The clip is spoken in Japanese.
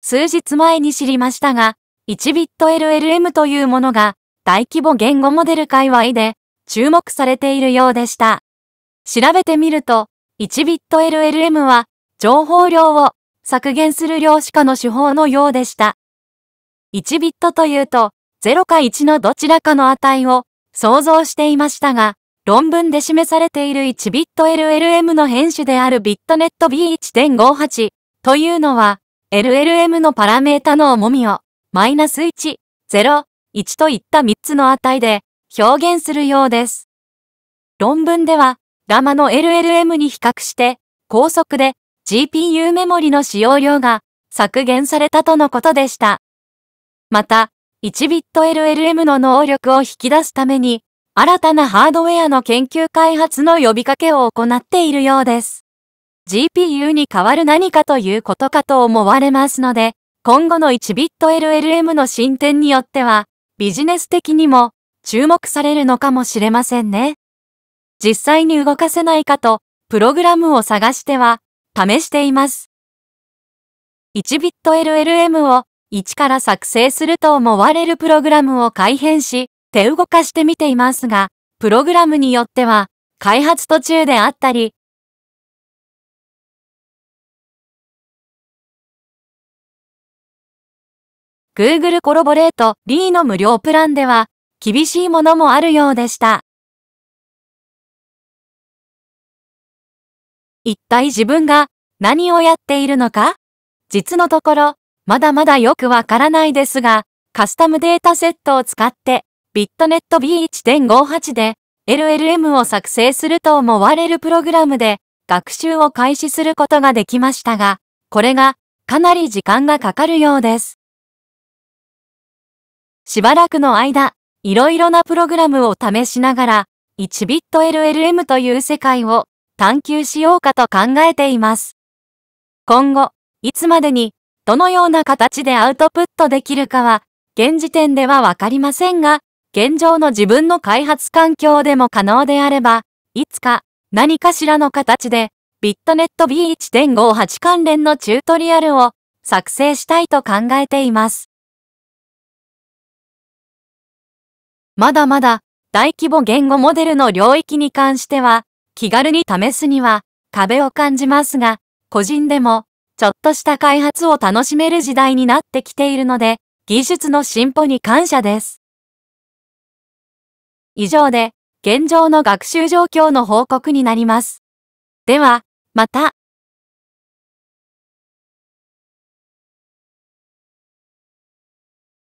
数日前に知りましたが、1ビット LLM というものが大規模言語モデル界隈で注目されているようでした。調べてみると、1ビット LLM は情報量を削減する量子化の手法のようでした。1ビットというと、0か1のどちらかの値を想像していましたが、論文で示されている1ビット LLM の変種であるビットネット B1.58 というのは、LLM のパラメータの重みを、マイナス1、0、1といった3つの値で表現するようです。論文では、ガマの LLM に比較して、高速で GPU メモリの使用量が削減されたとのことでした。また、1ビット LLM の能力を引き出すために、新たなハードウェアの研究開発の呼びかけを行っているようです。GPU に代わる何かということかと思われますので、今後の1ビット LLM の進展によっては、ビジネス的にも注目されるのかもしれませんね。実際に動かせないかと、プログラムを探しては、試しています。1ビット LLM を1から作成すると思われるプログラムを改変し、手動かしてみていますが、プログラムによっては、開発途中であったり、Google コラボレート D の無料プランでは、厳しいものもあるようでした。一体自分が何をやっているのか実のところ、まだまだよくわからないですが、カスタムデータセットを使って、ビットネット B1.58 で LLM を作成すると思われるプログラムで学習を開始することができましたが、これがかなり時間がかかるようです。しばらくの間、いろいろなプログラムを試しながら、1ビット LLM という世界を探求しようかと考えています。今後、いつまでに、どのような形でアウトプットできるかは、現時点ではわかりませんが、現状の自分の開発環境でも可能であれば、いつか何かしらの形で、ビットネット B1.58 関連のチュートリアルを作成したいと考えています。まだまだ大規模言語モデルの領域に関しては気軽に試すには壁を感じますが、個人でもちょっとした開発を楽しめる時代になってきているので、技術の進歩に感謝です。以上で現状の学習状況の報告になります。では、また。